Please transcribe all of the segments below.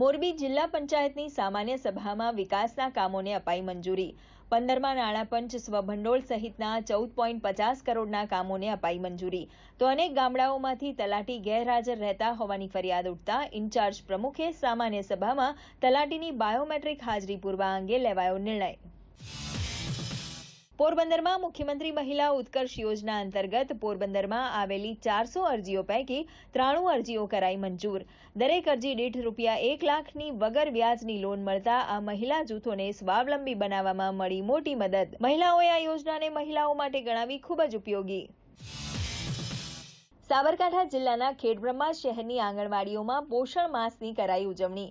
મોરબી જિલ્લા પંચાયતની સામાન્ય સભામાં વિકાસના કામોને અપાઈ મંજૂરી પંદરમાં નાણાપંચ સ્વભંડોળ સહિતના ચૌદ પોઈન્ટ પચાસ કરોડના કામોને અપાઈ મંજૂરી તો અનેક ગામડાઓમાંથી તલાટી ગેરહાજર રહેતા હોવાની ફરિયાદ ઉઠતા ઇન્ચાર્જ પ્રમુખે સામાન્ય સભામાં તલાટીની બાયોમેટ્રિક હાજરી પૂરવા અંગે લેવાયો નિર્ણય પોરબંદરમાં મુખ્યમંત્રી મહિલા ઉત્કર્ષ યોજના અંતર્ગત પોરબંદરમાં આવેલી ચારસો અરજીઓ પૈકી ત્રાણું અરજીઓ કરાઈ મંજૂર દરેક અરજી દીઠ રૂપિયા એક લાખની વગર વ્યાજની લોન મળતા આ મહિલા જૂથોને સ્વાવલંબી બનાવવામાં મળી મોટી મદદ મહિલાઓએ આ યોજનાને મહિલાઓ માટે ગણાવી ખૂબ જ ઉપયોગી સાબરકાંઠા જિલ્લાના ખેડબ્રહ્મા શહેરની આંગણવાડીઓમાં પોષણ માસની કરાઈ ઉજવણી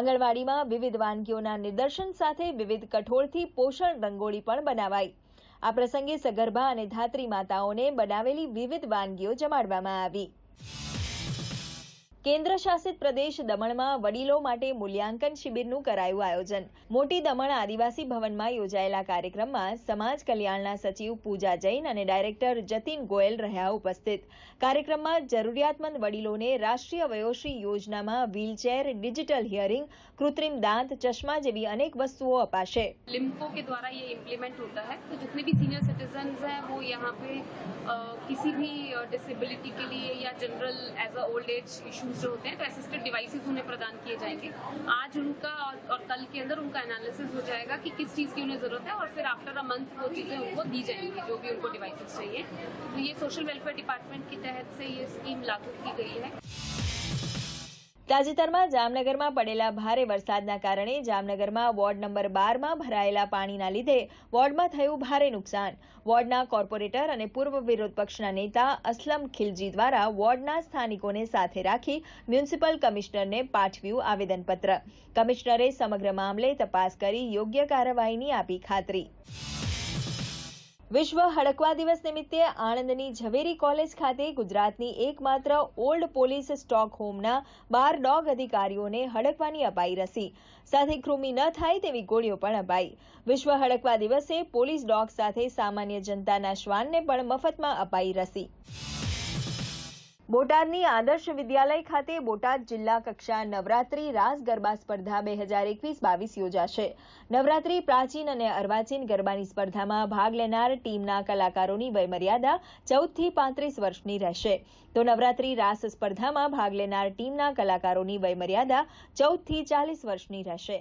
આંગણવાડીમાં વિવિધ વાનગીઓના નિદર્શન સાથે વિવિધ કઠોળથી પોષણ રંગોળી પણ બનાવાઈ આ પ્રસંગે સગર્ભા અને ધાત્રી માતાઓને બનાવેલી વિવિધ વાનગીઓ જમાડવામાં આવી કેન્દ્રશાસિત પ્રદેશ દમણમાં વડીલો માટે મૂલ્યાંકન શિબિરનું કરાયું આયોજન મોટી દમણ આદિવાસી ભવનમાં યોજાયેલા કાર્યક્રમમાં સમાજ કલ્યાણના સચિવ પૂજા જૈન અને ડાયરેક્ટર જતીન ગોયલ રહ્યા ઉપસ્થિત કાર્યક્રમમાં જરૂરિયાતમંદ વડીલોને રાષ્ટ્રીય વયોશ્રી યોજનામાં વ્હીલચેર ડિજિટલ હિયરિંગ કૃત્રિમ દાંત ચશ્મા જેવી અનેક વસ્તુઓ અપાશે लिम्को के द्वारा ये इम्प्लीमेंट होता है तो जितने भी सीनियर सिटीजन हैं वो यहाँ पे आ, किसी भी जो होते हैं तो असिस्टेड डिवाइसेज उन्हें प्रदान किए जाएंगे आज उनका और, और कल के अंदर उनका एनालिसिस हो जाएगा कि किस चीज़ की उन्हें ज़रूरत है और फिर आफ्टर अ मंथ वो चीज़ें उनको दी जाएंगी जो भी उनको डिवाइसेज चाहिए तो ये सोशल वेलफेयर डिपार्टमेंट के तहत से ये स्कीम लागू की गई है તાજેતરમાં જામનગરમાં પડેલા ભારે વરસાદના કારણે જામનગરમાં વોર્ડ નંબર બારમાં ભરાયેલા પાણીના લીધે વોર્ડમાં થયું ભારે નુકસાન વોર્ડના કોર્પોરેટર અને પૂર્વ વિરોધ પક્ષના નેતા અસલમ ખિલજી દ્વારા વોર્ડના સ્થાનિકોને સાથે રાખી મ્યુનિસિપલ કમિશનરને પાઠવ્યું આવેદનપત્ર કમિશનરે સમગ્ર મામલે તપાસ કરી યોગ્ય કાર્યવાહીની આપી ખાતરી વિશ્વ હડકવા દિવસ નિમિત્તે આણંદની ઝવેરી કોલેજ ખાતે ગુજરાતની એકમાત્ર ઓલ્ડ પોલીસ સ્ટોક હોમના બાર ડોગ અધિકારીઓને હડકવાની અપાઈ રસી સાથે કૃમિ ન થાય તેવી ગોળીઓ પણ અપાઈ વિશ્વ હડકવા દિવસે પોલીસ ડોગ સાથે સામાન્ય જનતાના શ્વાનને પણ મફતમાં અપાઈ રસી બોટાદની આદર્શ વિદ્યાલય ખાતે બોટાદ જિલ્લા કક્ષા નવરાત્રી રાસ ગરબા સ્પર્ધા બે હજાર એકવીસ બાવીસ યોજાશે નવરાત્રી પ્રાચીન અને અર્વાચીન ગરબાની સ્પર્ધામાં ભાગ લેનાર ટીમના કલાકારોની વયમર્યાદા ચૌદથી પાંત્રીસ વર્ષની રહેશે તો નવરાત્રી રાસ સ્પર્ધામાં ભાગ લેનાર ટીમના કલાકારોની વયમર્યાદા ચૌદથી ચાલીસ વર્ષની રહેશે